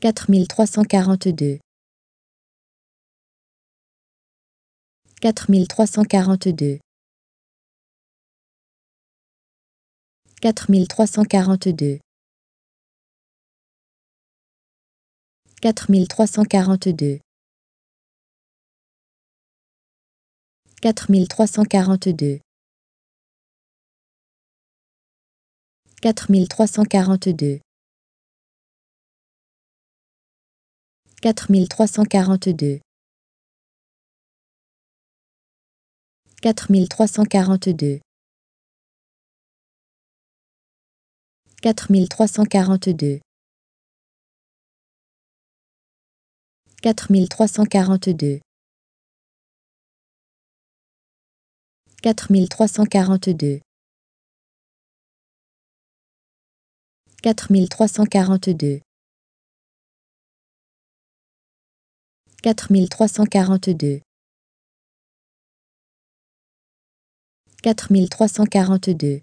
quatre mille trois cent quarante-deux quatre mille trois cent quarante-deux quatre mille trois cent quarante-deux quatre mille trois cent quarante-deux quatre mille trois cent quarante-deux quatre mille trois cent quarante-deux quatre mille trois cent quarante-deux quatre mille trois cent quarante-deux quatre mille trois cent quarante-deux quatre mille trois cent quarante-deux quatre mille trois cent quarante-deux quatre mille trois cent quarante-deux 4342 4342